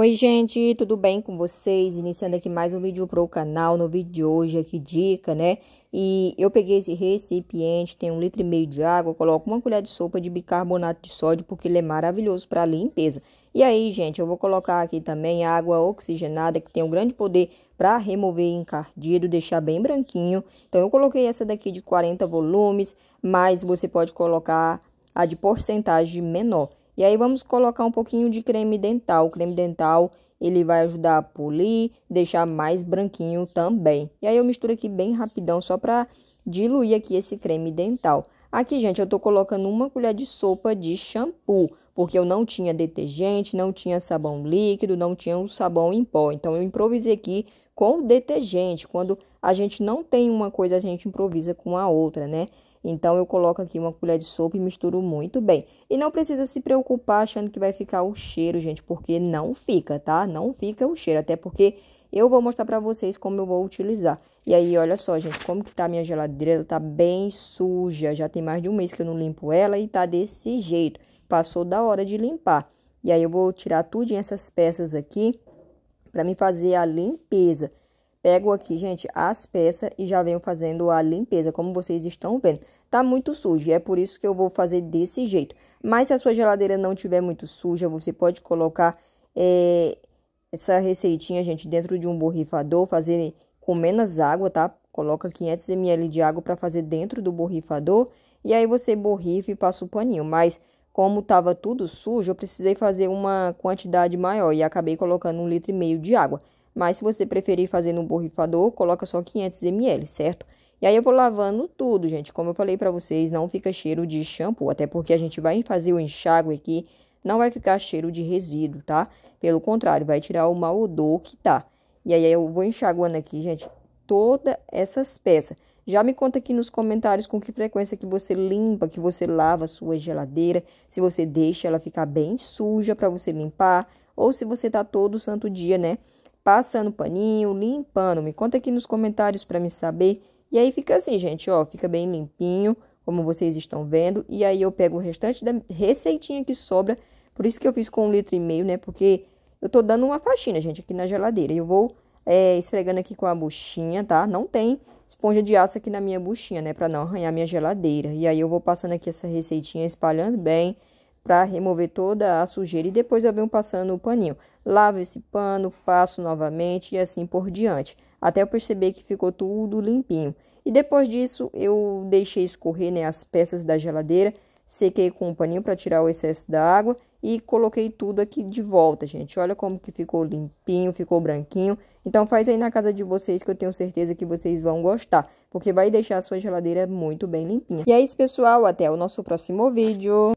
Oi gente, tudo bem com vocês? Iniciando aqui mais um vídeo para o canal, no vídeo de hoje aqui dica, né? E eu peguei esse recipiente, tem um litro e meio de água, coloco uma colher de sopa de bicarbonato de sódio porque ele é maravilhoso para limpeza. E aí gente, eu vou colocar aqui também água oxigenada que tem um grande poder para remover encardido, deixar bem branquinho. Então eu coloquei essa daqui de 40 volumes, mas você pode colocar a de porcentagem menor. E aí vamos colocar um pouquinho de creme dental. O creme dental ele vai ajudar a polir, deixar mais branquinho também. E aí eu misturo aqui bem rapidão só para diluir aqui esse creme dental. Aqui, gente, eu tô colocando uma colher de sopa de shampoo, porque eu não tinha detergente, não tinha sabão líquido, não tinha um sabão em pó. Então eu improvisei aqui com detergente. Quando a gente não tem uma coisa, a gente improvisa com a outra, né? Então, eu coloco aqui uma colher de sopa e misturo muito bem. E não precisa se preocupar achando que vai ficar o cheiro, gente, porque não fica, tá? Não fica o cheiro, até porque eu vou mostrar pra vocês como eu vou utilizar. E aí, olha só, gente, como que tá a minha geladeira, ela tá bem suja. Já tem mais de um mês que eu não limpo ela e tá desse jeito. Passou da hora de limpar. E aí, eu vou tirar tudo essas peças aqui pra me fazer a limpeza pego aqui, gente, as peças e já venho fazendo a limpeza, como vocês estão vendo. Tá muito sujo, é por isso que eu vou fazer desse jeito. Mas se a sua geladeira não tiver muito suja, você pode colocar é, essa receitinha, gente, dentro de um borrifador, fazer com menos água, tá? Coloca 500 ml de água para fazer dentro do borrifador e aí você borrifa e passa o paninho. Mas como tava tudo sujo, eu precisei fazer uma quantidade maior e acabei colocando um litro e meio de água. Mas se você preferir fazer no borrifador, coloca só 500 ml, certo? E aí eu vou lavando tudo, gente. Como eu falei para vocês, não fica cheiro de shampoo, até porque a gente vai fazer o enxágue aqui, não vai ficar cheiro de resíduo, tá? Pelo contrário, vai tirar o mau odor que tá. E aí eu vou enxaguando aqui, gente, todas essas peças. Já me conta aqui nos comentários com que frequência que você limpa, que você lava a sua geladeira, se você deixa ela ficar bem suja para você limpar, ou se você tá todo santo dia, né? passando paninho, limpando. Me conta aqui nos comentários para me saber. E aí fica assim, gente, ó, fica bem limpinho, como vocês estão vendo. E aí eu pego o restante da receitinha que sobra, por isso que eu fiz com um litro e meio, né? Porque eu tô dando uma faxina, gente, aqui na geladeira. Eu vou é, esfregando aqui com a buchinha, tá? Não tem esponja de aço aqui na minha buchinha, né? Pra não arranhar minha geladeira. E aí eu vou passando aqui essa receitinha, espalhando bem para remover toda a sujeira e depois eu venho passando o paninho. Lavo esse pano, passo novamente e assim por diante, até eu perceber que ficou tudo limpinho. E depois disso eu deixei escorrer né, as peças da geladeira, sequei com o um paninho para tirar o excesso da água e coloquei tudo aqui de volta, gente. Olha como que ficou limpinho, ficou branquinho. Então faz aí na casa de vocês que eu tenho certeza que vocês vão gostar, porque vai deixar a sua geladeira muito bem limpinha. E é isso, pessoal, até o nosso próximo vídeo.